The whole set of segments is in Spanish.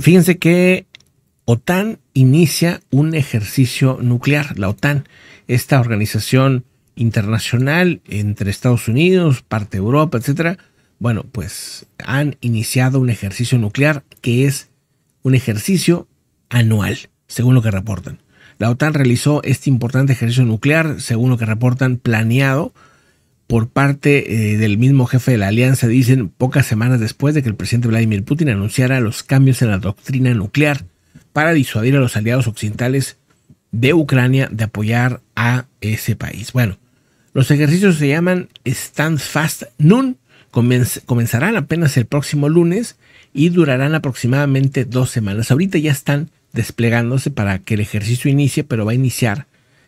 Fíjense que OTAN inicia un ejercicio nuclear, la OTAN, esta organización internacional entre Estados Unidos, parte de Europa, etcétera. Bueno, pues han iniciado un ejercicio nuclear que es un ejercicio anual, según lo que reportan. La OTAN realizó este importante ejercicio nuclear, según lo que reportan, planeado por parte eh, del mismo jefe de la alianza, dicen pocas semanas después de que el presidente Vladimir Putin anunciara los cambios en la doctrina nuclear para disuadir a los aliados occidentales de Ucrania de apoyar a ese país. Bueno, los ejercicios se llaman Stand Fast Noon, comenzarán apenas el próximo lunes y durarán aproximadamente dos semanas. Ahorita ya están desplegándose para que el ejercicio inicie, pero va a iniciar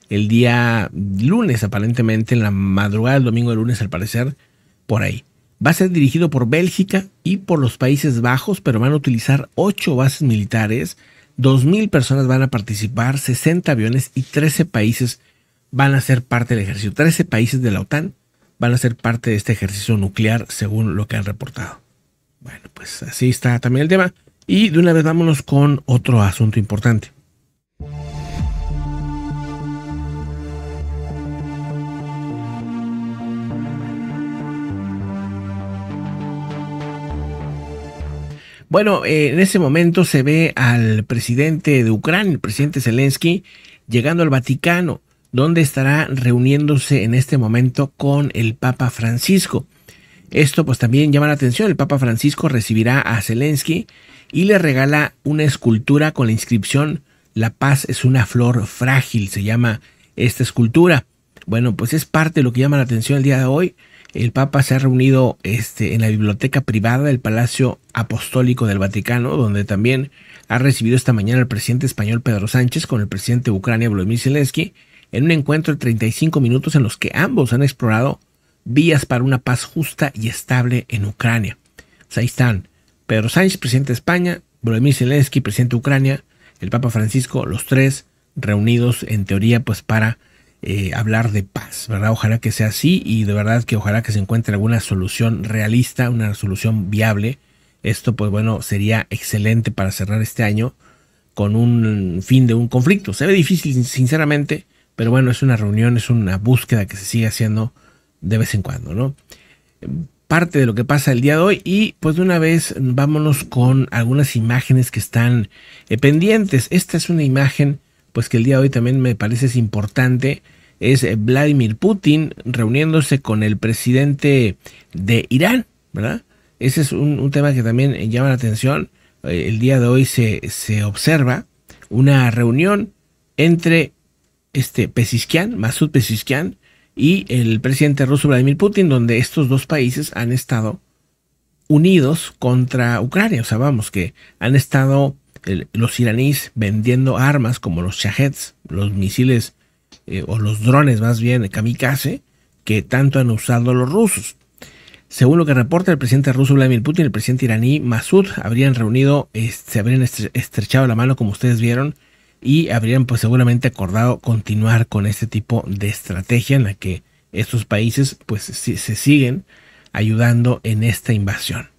el día lunes, aparentemente, en la madrugada del domingo de lunes, al parecer, por ahí. Va a ser dirigido por Bélgica y por los Países Bajos, pero van a utilizar ocho bases militares, 2.000 personas van a participar, 60 aviones y 13 países van a ser parte del ejercicio. 13 países de la OTAN van a ser parte de este ejercicio nuclear, según lo que han reportado. Bueno, pues así está también el tema. Y de una vez vámonos con otro asunto importante. Bueno, eh, en ese momento se ve al presidente de Ucrania, el presidente Zelensky, llegando al Vaticano, donde estará reuniéndose en este momento con el Papa Francisco. Esto pues también llama la atención, el Papa Francisco recibirá a Zelensky y le regala una escultura con la inscripción La paz es una flor frágil, se llama esta escultura. Bueno, pues es parte de lo que llama la atención el día de hoy, el Papa se ha reunido este, en la biblioteca privada del Palacio Apostólico del Vaticano, donde también ha recibido esta mañana al presidente español Pedro Sánchez con el presidente de Ucrania Volodymyr Zelensky en un encuentro de 35 minutos en los que ambos han explorado vías para una paz justa y estable en Ucrania. Pues ahí están Pedro Sánchez, presidente de España, Volodymyr Zelensky, presidente de Ucrania, el Papa Francisco, los tres reunidos en teoría pues para eh, hablar de paz, ¿verdad? Ojalá que sea así y de verdad que ojalá que se encuentre alguna solución realista, una solución viable. Esto, pues bueno, sería excelente para cerrar este año con un fin de un conflicto. Se ve difícil, sinceramente, pero bueno, es una reunión, es una búsqueda que se sigue haciendo de vez en cuando, ¿no? Parte de lo que pasa el día de hoy y pues de una vez vámonos con algunas imágenes que están eh, pendientes. Esta es una imagen pues que el día de hoy también me parece es importante, es eh, Vladimir Putin reuniéndose con el presidente de Irán, ¿verdad? Ese es un, tema que también eh, llama la atención. Eh, el día de hoy se, observa una reunión entre este Pesiskian, Masud Pesiskian, y el presidente ruso Vladimir Putin, donde estos dos países han estado unidos contra Ucrania. O sea, vamos, que han estado los iraníes vendiendo armas como los shaheds, los misiles eh, o los drones más bien kamikaze, que tanto han usado los rusos. Según lo que reporta el presidente ruso Vladimir Putin y el presidente iraní Masud, habrían reunido, se habrían estrechado la mano como ustedes vieron y habrían pues seguramente acordado continuar con este tipo de estrategia en la que estos países pues se siguen ayudando en esta invasión.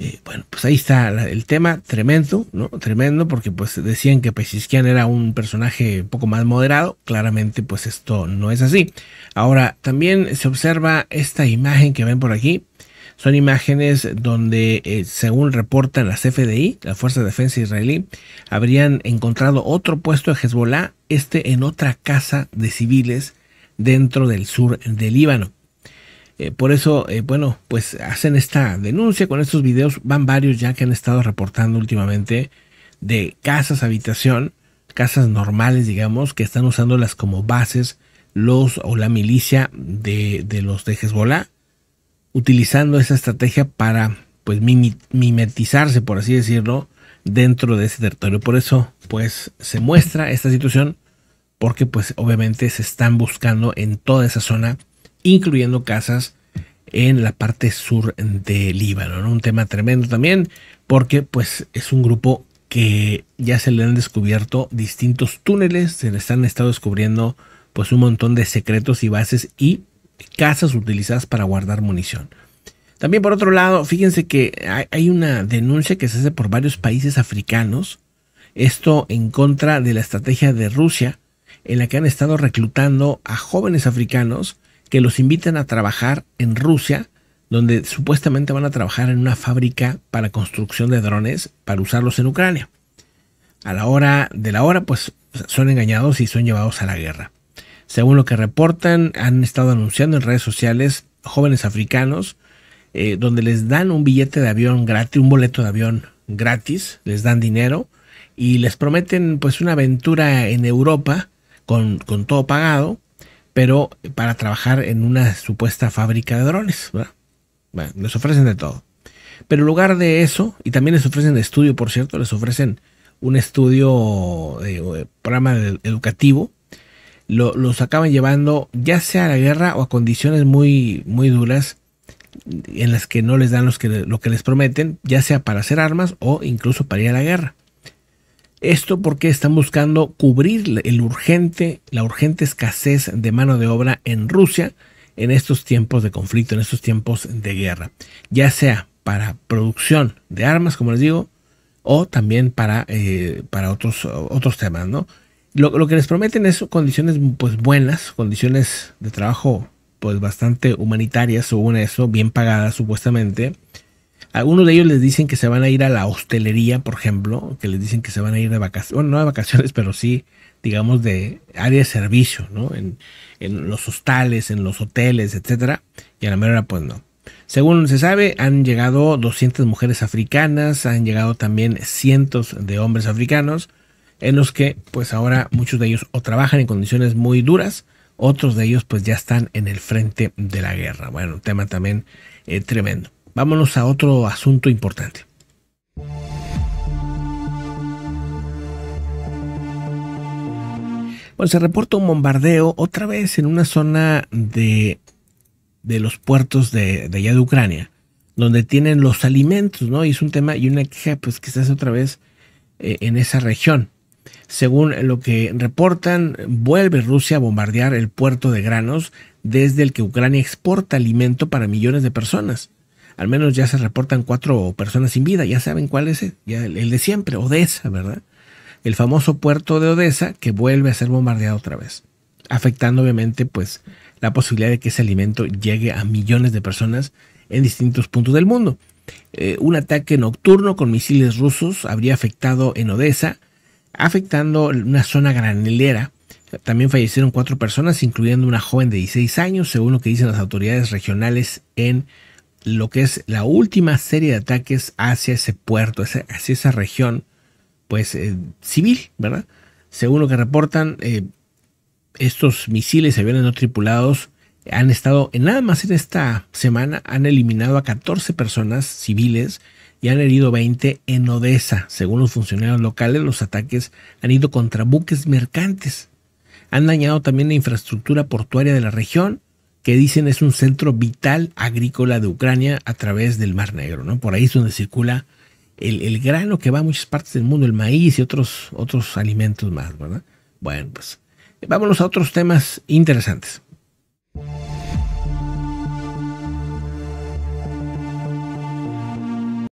Eh, bueno, pues ahí está el tema, tremendo, ¿no? Tremendo, porque pues decían que Pechizquian era un personaje un poco más moderado, claramente pues esto no es así. Ahora, también se observa esta imagen que ven por aquí, son imágenes donde, eh, según reportan las FDI, la Fuerza de Defensa Israelí, habrían encontrado otro puesto de Hezbollah, este en otra casa de civiles dentro del sur del Líbano. Eh, por eso, eh, bueno, pues hacen esta denuncia con estos videos. Van varios ya que han estado reportando últimamente de casas habitación, casas normales, digamos, que están usándolas como bases los o la milicia de, de los de Hezbollah, utilizando esa estrategia para pues mimetizarse, por así decirlo, dentro de ese territorio. Por eso, pues se muestra esta situación porque pues obviamente se están buscando en toda esa zona incluyendo casas en la parte sur de Líbano. Un tema tremendo también porque pues es un grupo que ya se le han descubierto distintos túneles, se le han estado descubriendo pues un montón de secretos y bases y casas utilizadas para guardar munición. También por otro lado, fíjense que hay una denuncia que se hace por varios países africanos, esto en contra de la estrategia de Rusia, en la que han estado reclutando a jóvenes africanos que los invitan a trabajar en Rusia, donde supuestamente van a trabajar en una fábrica para construcción de drones para usarlos en Ucrania. A la hora de la hora, pues son engañados y son llevados a la guerra. Según lo que reportan, han estado anunciando en redes sociales jóvenes africanos, eh, donde les dan un billete de avión gratis, un boleto de avión gratis, les dan dinero y les prometen pues una aventura en Europa con, con todo pagado pero para trabajar en una supuesta fábrica de drones. les ofrecen de todo. Pero en lugar de eso, y también les ofrecen estudio, por cierto, les ofrecen un estudio, eh, eh programa educativo, los acaban llevando ya sea a la guerra o a condiciones muy, muy duras en las que no les dan los lo que les prometen, ya sea para hacer armas o incluso para ir a la guerra. Esto porque están buscando cubrir el urgente, la urgente escasez de mano de obra en Rusia en estos tiempos de conflicto, en estos tiempos de guerra, ya sea para producción de armas, como les digo, o también para, eh, para otros, otros temas, ¿no? Lo, que les prometen es condiciones pues buenas, condiciones de trabajo pues bastante humanitarias, según eso, bien pagadas supuestamente, algunos de ellos les dicen que se van a ir a la hostelería, por ejemplo, que les dicen que se van a ir de vacaciones, no de vacaciones, pero sí, digamos, de área de servicio, ¿no? En, los hostales, en los hoteles, etcétera. Y a la mera pues no. Según se sabe, han llegado 200 mujeres africanas, han llegado también cientos de hombres africanos, en los que pues ahora muchos de ellos o trabajan en condiciones muy duras, otros de ellos pues ya están en el frente de la guerra. Bueno, tema también eh, tremendo vámonos a otro asunto importante. Bueno, se reporta un bombardeo otra vez en una zona de, los puertos de, allá de Ucrania, donde tienen los alimentos, ¿no? Y es un tema y una queja, pues que se hace otra vez eh, en esa región. Según lo que reportan, vuelve Rusia a bombardear el puerto de granos desde el que Ucrania exporta alimento para millones de personas al menos ya se reportan cuatro personas sin vida. Ya saben cuál es, eh, el, de siempre, Odessa, ¿verdad? El famoso puerto de Odessa que vuelve a ser bombardeado otra vez, afectando obviamente pues la posibilidad de que ese alimento llegue a millones de personas en distintos puntos del mundo. Eh, un ataque nocturno con misiles rusos habría afectado en Odessa, afectando una zona granelera. También fallecieron cuatro personas, incluyendo una joven de 16 años, según lo que dicen las autoridades regionales en lo que es la última serie de ataques hacia ese puerto, hacia, esa región, pues eh, civil, ¿verdad? Según lo que reportan, eh, estos misiles y aviones no tripulados han estado, en nada más en esta semana, han eliminado a 14 personas civiles y han herido 20 en Odessa. Según los funcionarios locales, los ataques han ido contra buques mercantes. Han dañado también la infraestructura portuaria de la región que dicen es un centro vital agrícola de Ucrania a través del Mar Negro, ¿no? Por ahí es donde circula el, grano que va a muchas partes del mundo, el maíz y otros, otros alimentos más, ¿verdad? Bueno, pues vámonos a otros temas interesantes.